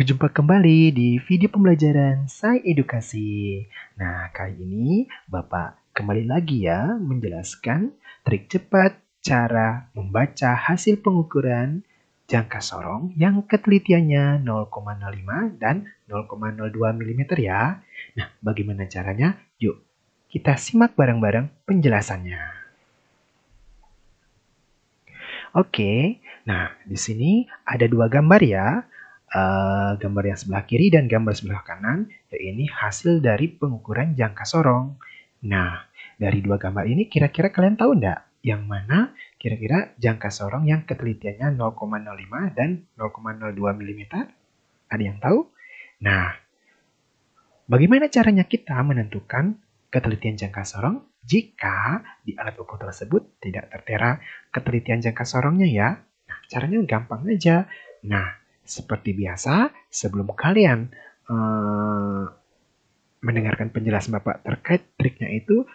Berjumpa kembali di video pembelajaran Sai Edukasi. Nah, kali ini Bapak kembali lagi ya menjelaskan trik cepat cara membaca hasil pengukuran jangka sorong yang ketelitiannya 0,05 dan 0,02 mm ya. Nah, bagaimana caranya? Yuk, kita simak bareng-bareng penjelasannya. Oke, nah di sini ada dua gambar ya uh, gambar yang sebelah kiri dan gambar sebelah kanan, ini hasil dari pengukuran jangka sorong. Nah, dari dua gambar ini kira-kira kalian tahu nggak yang mana kira-kira jangka sorong yang ketelitiannya 0,05 dan 0,02 mm? Ada yang tahu? Nah, bagaimana caranya kita menentukan ketelitian jangka sorong jika di alat ukur tersebut tidak tertera ketelitian jangka sorongnya ya? Nah, caranya gampang aja. Nah, seperti biasa, sebelum kalian uh, mendengarkan penjelasan Bapak terkait triknya itu,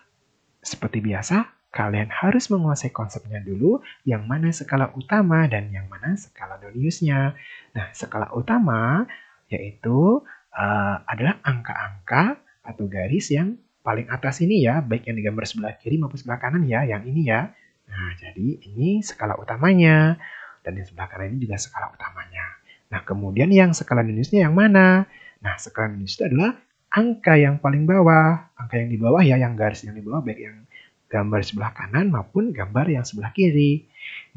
seperti biasa, kalian harus menguasai konsepnya dulu, yang mana skala utama dan yang mana skala doniusnya. Nah, skala utama yaitu uh, adalah angka-angka atau garis yang paling atas ini ya, baik yang di gambar sebelah kiri maupun sebelah kanan ya, yang ini ya. Nah, jadi ini skala utamanya, dan yang sebelah kanan ini juga skala utamanya. Nah, kemudian yang skala Indonesia yang mana? Nah, skala itu adalah angka yang paling bawah. Angka yang di bawah ya, yang garis yang di bawah, baik yang gambar sebelah kanan maupun gambar yang sebelah kiri.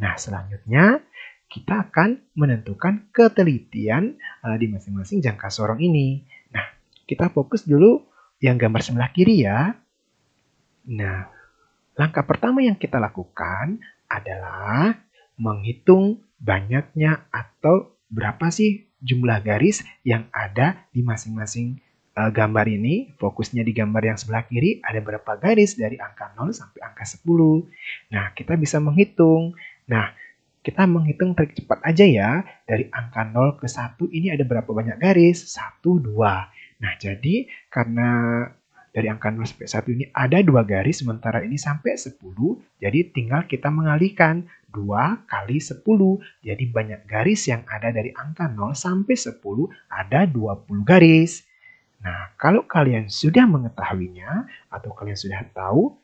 Nah, selanjutnya kita akan menentukan ketelitian uh, di masing-masing jangka sorong ini. Nah, kita fokus dulu yang gambar sebelah kiri ya. Nah, langkah pertama yang kita lakukan adalah menghitung banyaknya atau berapa sih jumlah garis yang ada di masing-masing uh, gambar ini. Fokusnya di gambar yang sebelah kiri ada berapa garis dari angka 0 sampai angka 10. Nah, kita bisa menghitung. Nah, kita menghitung trik cepat aja ya. Dari angka 0 ke 1 ini ada berapa banyak garis? 1, 2. Nah, jadi karena dari angka 0 sampai 1 ini ada dua garis, sementara ini sampai 10, jadi tinggal kita mengalihkan. 2 kali 10. Jadi banyak garis yang ada dari angka 0 sampai 10 ada 20 garis. Nah, kalau kalian sudah mengetahuinya atau kalian sudah tahu,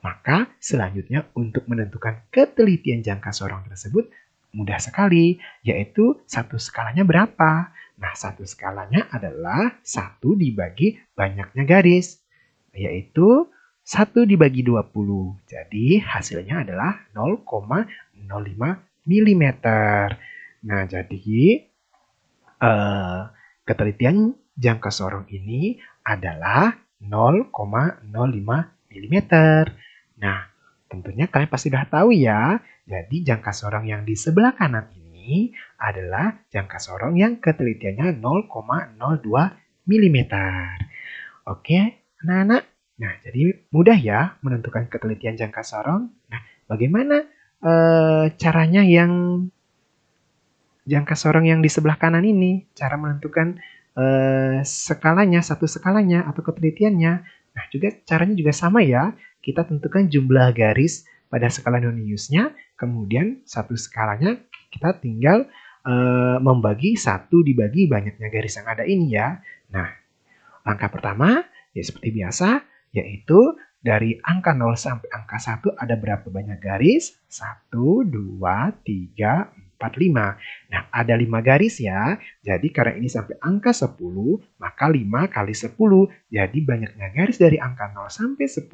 maka selanjutnya untuk menentukan ketelitian jangka seorang tersebut mudah sekali, yaitu satu skalanya berapa. Nah, satu skalanya adalah satu dibagi banyaknya garis, yaitu 1 dibagi 20. Jadi hasilnya adalah 0,05 mm. Nah, jadi eh, ketelitian jangka sorong ini adalah 0,05 mm. Nah, tentunya kalian pasti sudah tahu ya. Jadi jangka sorong yang di sebelah kanan ini adalah jangka sorong yang ketelitiannya 0,02 mm. Oke, anak-anak. Nah, jadi mudah ya menentukan ketelitian jangka sorong. Nah, bagaimana e, caranya yang jangka sorong yang di sebelah kanan ini? Cara menentukan e, skalanya, satu skalanya atau ketelitiannya. Nah, juga caranya juga sama ya. Kita tentukan jumlah garis pada skala Noniusnya, kemudian satu skalanya kita tinggal e, membagi satu dibagi banyaknya garis yang ada ini ya. Nah, langkah pertama ya seperti biasa yaitu dari angka 0 sampai angka 1 ada berapa banyak garis? 1, 2, 3, 4, 5. Nah, ada 5 garis ya. Jadi karena ini sampai angka 10, maka 5 kali 10. Jadi banyaknya garis dari angka 0 sampai 10,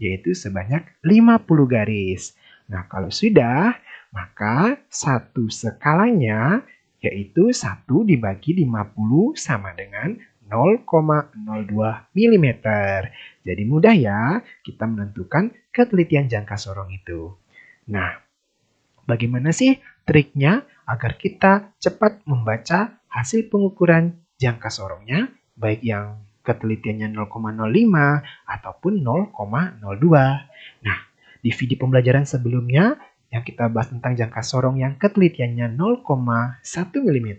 yaitu sebanyak 50 garis. Nah, kalau sudah, maka satu skalanya yaitu 1 dibagi 50 sama dengan 0,02 mm. Jadi mudah ya kita menentukan ketelitian jangka sorong itu. Nah, bagaimana sih triknya agar kita cepat membaca hasil pengukuran jangka sorongnya, baik yang ketelitiannya 0,05 ataupun 0,02. Nah, di video pembelajaran sebelumnya yang kita bahas tentang jangka sorong yang ketelitiannya 0,1 mm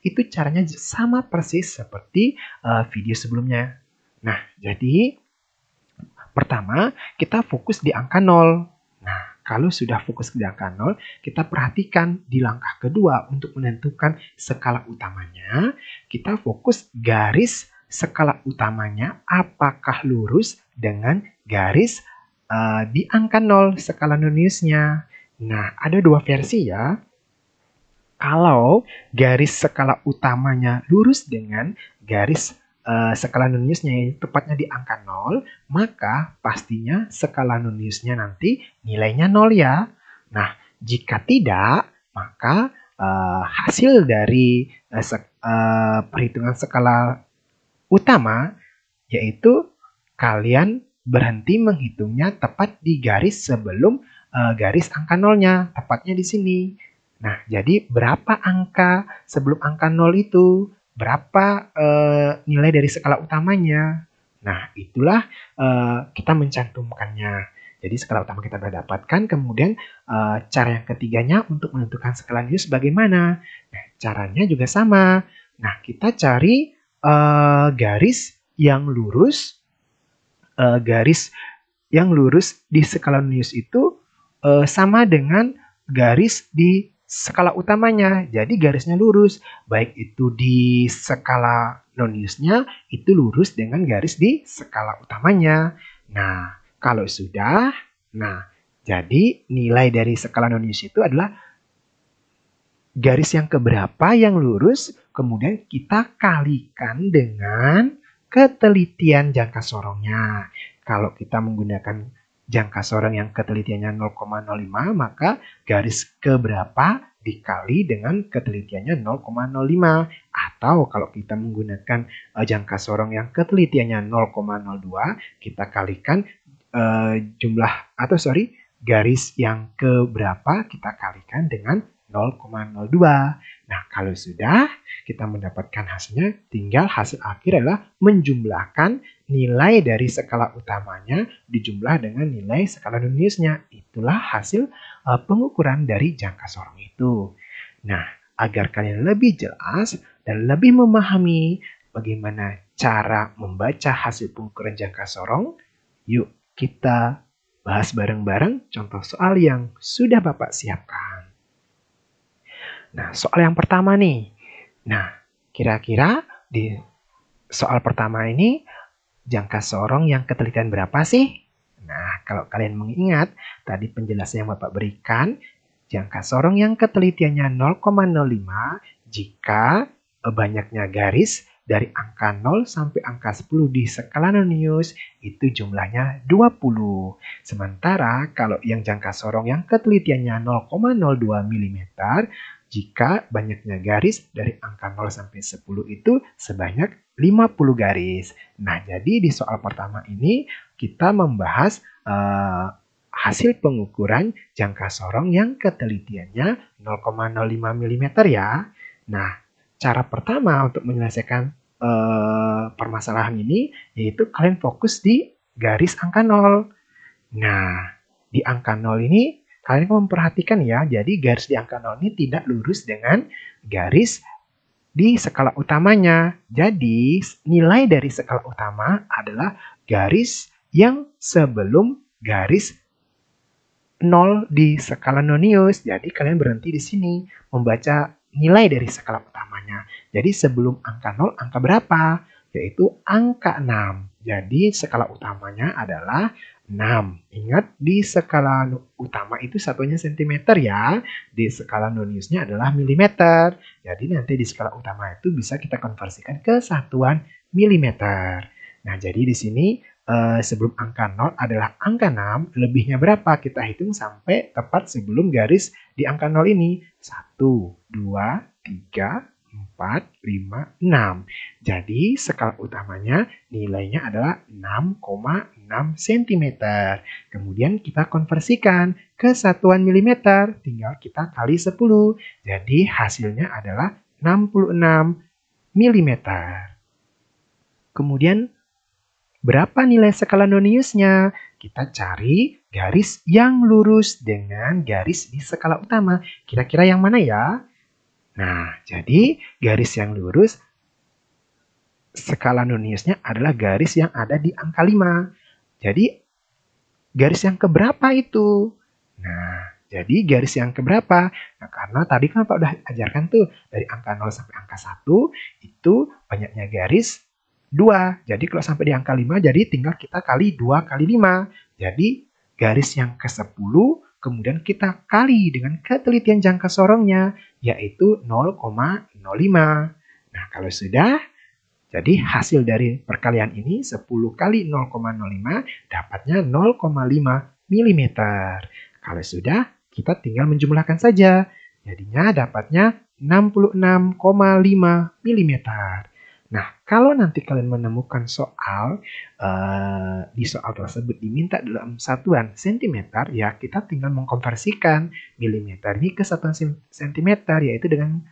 itu caranya sama persis seperti uh, video sebelumnya. Nah, jadi pertama kita fokus di angka 0. Nah, kalau sudah fokus di angka 0, kita perhatikan di langkah kedua untuk menentukan skala utamanya, kita fokus garis skala utamanya apakah lurus dengan garis uh, di angka 0 skala noniusnya. Nah, ada dua versi ya. Kalau garis skala utamanya lurus dengan garis uh, skala noniusnya yang tepatnya di angka 0, maka pastinya skala noniusnya nanti nilainya 0 ya. Nah, jika tidak, maka uh, hasil dari uh, se uh, perhitungan skala utama yaitu kalian berhenti menghitungnya tepat di garis sebelum Eh, garis angka nolnya, tepatnya di sini. Nah, jadi berapa angka sebelum angka nol itu? Berapa uh, nilai dari skala utamanya? Nah, itulah uh, kita mencantumkannya. Jadi skala utama kita sudah dapatkan, kemudian uh, cara yang ketiganya untuk menentukan skala news bagaimana? Nah, caranya juga sama. Nah, kita cari uh, garis yang lurus, uh, garis yang lurus di skala news itu e, sama dengan garis di skala utamanya. Jadi garisnya lurus, baik itu di skala noniusnya itu lurus dengan garis di skala utamanya. Nah, kalau sudah, nah jadi nilai dari skala nonius itu adalah garis yang keberapa yang lurus, kemudian kita kalikan dengan ketelitian jangka sorongnya. Kalau kita menggunakan jangka seorang yang ketelitiannya 0,05 maka garis keberapa dikali dengan ketelitiannya 0,05 atau kalau kita menggunakan uh, jangka sorong yang ketelitiannya 0,02 kita kalikan uh, jumlah atau sorry garis yang keberapa kita kalikan dengan 0,02. Nah kalau sudah kita mendapatkan hasilnya tinggal hasil akhir adalah menjumlahkan nilai dari skala utamanya dijumlah dengan nilai skala Noniusnya. Itulah hasil uh, pengukuran dari jangka sorong itu. Nah, agar kalian lebih jelas dan lebih memahami bagaimana cara membaca hasil pengukuran jangka sorong, yuk kita bahas bareng-bareng contoh soal yang sudah Bapak siapkan. Nah, soal yang pertama nih. Nah, kira-kira di soal pertama ini jangka sorong yang ketelitian berapa sih? Nah, kalau kalian mengingat tadi penjelasan yang Bapak berikan, jangka sorong yang ketelitiannya 0,05 jika banyaknya garis dari angka 0 sampai angka 10 di skala nonius itu jumlahnya 20. Sementara kalau yang jangka sorong yang ketelitiannya 0,02 mm jika banyaknya garis dari angka 0 sampai 10 itu sebanyak 50 garis. Nah, jadi di soal pertama ini kita membahas uh, hasil pengukuran jangka sorong yang ketelitiannya 0,05 mm ya. Nah, cara pertama untuk menyelesaikan uh, permasalahan ini yaitu kalian fokus di garis angka 0. Nah, di angka 0 ini Kalian memperhatikan ya, jadi garis di angka 0 ini tidak lurus dengan garis di skala utamanya. Jadi, nilai dari skala utama adalah garis yang sebelum garis 0 di skala nonius. Jadi, kalian berhenti di sini membaca nilai dari skala utamanya. Jadi, sebelum angka 0, angka berapa? Yaitu angka 6. Jadi, skala utamanya adalah 6. Ingat di skala utama itu satunya sentimeter ya. Di skala noniusnya adalah milimeter. Jadi nanti di skala utama itu bisa kita konversikan ke satuan milimeter. Nah jadi di sini eh, sebelum angka 0 adalah angka 6. Lebihnya berapa? Kita hitung sampai tepat sebelum garis di angka 0 ini. 1, 2, 3, 4, 5, 6. Jadi skala utamanya nilainya adalah 6,6 cm. Kemudian kita konversikan ke satuan milimeter, tinggal kita kali 10. Jadi hasilnya adalah 66 mm. Kemudian berapa nilai skala noniusnya? Kita cari garis yang lurus dengan garis di skala utama. Kira-kira yang mana ya? Nah, jadi garis yang lurus skala noniusnya adalah garis yang ada di angka 5. Jadi garis yang keberapa itu? Nah, jadi garis yang keberapa? Nah, karena tadi kan Pak udah ajarkan tuh dari angka 0 sampai angka 1 itu banyaknya garis 2. Jadi kalau sampai di angka 5 jadi tinggal kita kali 2 kali 5. Jadi garis yang ke-10 Kemudian kita kali dengan ketelitian jangka sorongnya, yaitu 0,05. Nah, kalau sudah, jadi hasil dari perkalian ini 10 kali 0,05 dapatnya 0,5 mm. Kalau sudah, kita tinggal menjumlahkan saja. Jadinya dapatnya 66,5 mm. Nah, kalau nanti kalian menemukan soal uh, di soal tersebut diminta dalam satuan sentimeter, ya kita tinggal mengkonversikan milimeter ini ke satuan sentimeter, yaitu dengan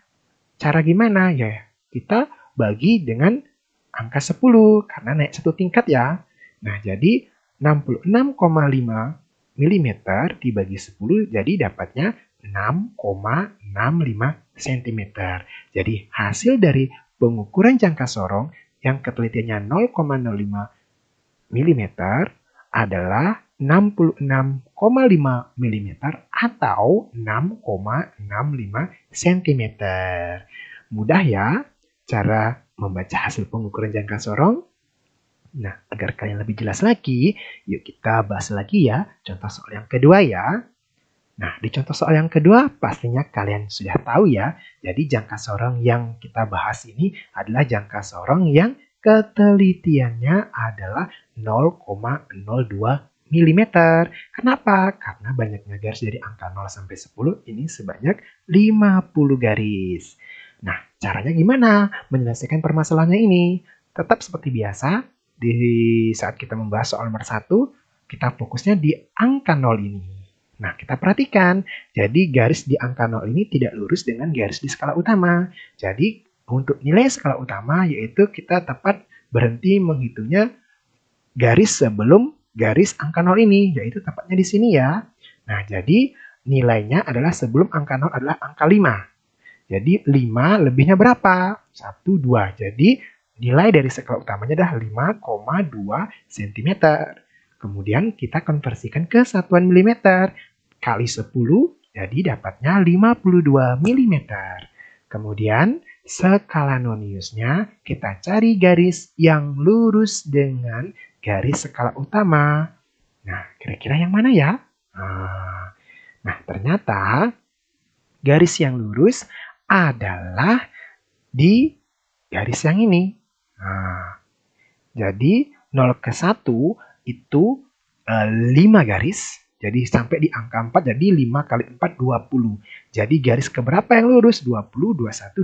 cara gimana? Ya, kita bagi dengan angka 10 karena naik satu tingkat ya. Nah, jadi 66,5 mm dibagi 10 jadi dapatnya 6,65 cm. Jadi hasil dari pengukuran jangka sorong yang ketelitiannya 0,05 mm adalah 66,5 mm atau 6,65 cm. Mudah ya cara membaca hasil pengukuran jangka sorong? Nah, agar kalian lebih jelas lagi, yuk kita bahas lagi ya contoh soal yang kedua ya. Nah, di contoh soal yang kedua pastinya kalian sudah tahu ya. Jadi jangka sorong yang kita bahas ini adalah jangka sorong yang ketelitiannya adalah 0,02 mm. Kenapa? Karena banyaknya garis dari angka 0 sampai 10 ini sebanyak 50 garis. Nah, caranya gimana menyelesaikan permasalahannya ini? Tetap seperti biasa, di saat kita membahas soal nomor 1, kita fokusnya di angka 0 ini. Nah, kita perhatikan. Jadi, garis di angka 0 ini tidak lurus dengan garis di skala utama. Jadi, untuk nilai skala utama, yaitu kita tepat berhenti menghitungnya garis sebelum garis angka 0 ini, yaitu tepatnya di sini ya. Nah, jadi nilainya adalah sebelum angka 0 adalah angka 5. Jadi, 5 lebihnya berapa? 1, 2. Jadi, nilai dari skala utamanya adalah 5,2 cm. Kemudian kita konversikan ke satuan milimeter kali 10 jadi dapatnya 52 mm. Kemudian skala noniusnya kita cari garis yang lurus dengan garis skala utama. Nah, kira-kira yang mana ya? Ah, nah, ternyata garis yang lurus adalah di garis yang ini. Nah, jadi 0 ke 1 itu e, eh, 5 garis jadi sampai di angka 4 jadi 5 kali 4 20. Jadi garis keberapa yang lurus? 20, 21,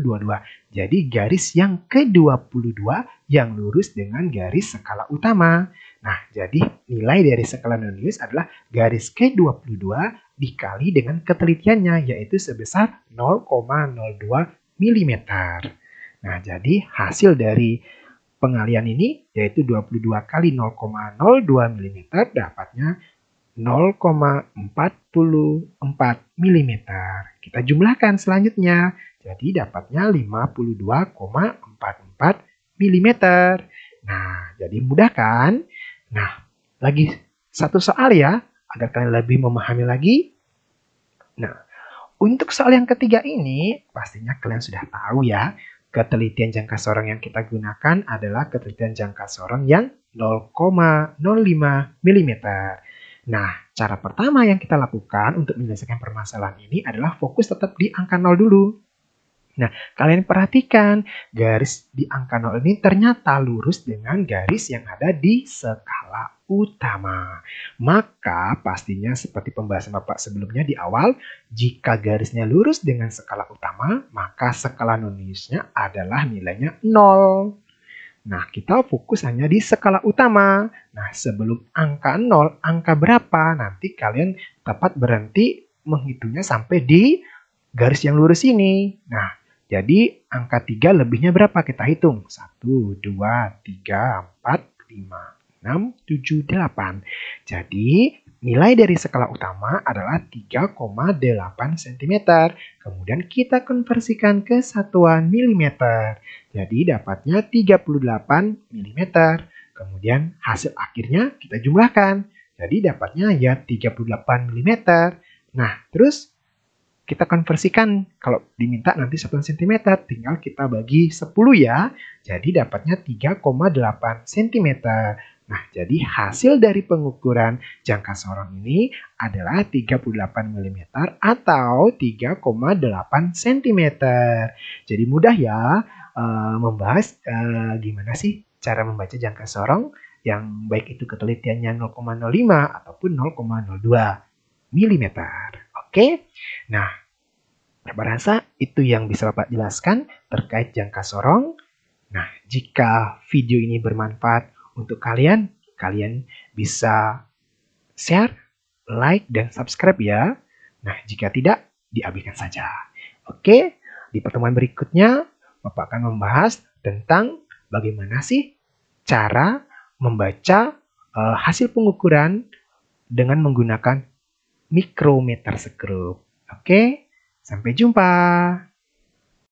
22. Jadi garis yang ke-22 yang lurus dengan garis skala utama. Nah, jadi nilai dari skala nonius adalah garis ke-22 dikali dengan ketelitiannya yaitu sebesar 0,02 mm. Nah, jadi hasil dari pengalian ini yaitu 22 kali 0,02 mm dapatnya 0,44 mm. Kita jumlahkan selanjutnya, jadi dapatnya 52,44 mm. Nah, jadi mudah kan? Nah, lagi satu soal ya, agar kalian lebih memahami lagi. Nah, untuk soal yang ketiga ini, pastinya kalian sudah tahu ya, ketelitian jangka sorong yang kita gunakan adalah ketelitian jangka sorong yang 0,05 mm. Nah, cara pertama yang kita lakukan untuk menyelesaikan permasalahan ini adalah fokus tetap di angka 0 dulu. Nah, kalian perhatikan garis di angka 0 ini ternyata lurus dengan garis yang ada di skala utama. Maka pastinya seperti pembahasan Bapak sebelumnya di awal, jika garisnya lurus dengan skala utama, maka skala nonisnya adalah nilainya 0. Nah, kita fokus hanya di skala utama. Nah, sebelum angka 0, angka berapa? Nanti kalian dapat berhenti menghitungnya sampai di garis yang lurus ini. Nah, jadi angka 3 lebihnya berapa? Kita hitung. 1, 2, 3, 4, 5, 6, 7, 8. Jadi Nilai dari skala utama adalah 3,8 cm. Kemudian kita konversikan ke satuan milimeter. Jadi dapatnya 38 mm. Kemudian hasil akhirnya kita jumlahkan. Jadi dapatnya ya 38 mm. Nah, terus kita konversikan kalau diminta nanti 1 cm tinggal kita bagi 10 ya. Jadi dapatnya 3,8 cm. Nah, jadi hasil dari pengukuran jangka sorong ini adalah 38 mm atau 3,8 cm. Jadi mudah ya e, membahas e, gimana sih cara membaca jangka sorong yang baik itu ketelitiannya 0,05 ataupun 0,02 mm. Oke. Nah, Bapak rasa itu yang bisa Bapak jelaskan terkait jangka sorong. Nah, jika video ini bermanfaat untuk kalian. Kalian bisa share, like, dan subscribe ya. Nah, jika tidak, diabaikan saja. Oke, di pertemuan berikutnya, Bapak akan membahas tentang bagaimana sih cara membaca eh, hasil pengukuran dengan menggunakan mikrometer sekrup. Oke, sampai jumpa.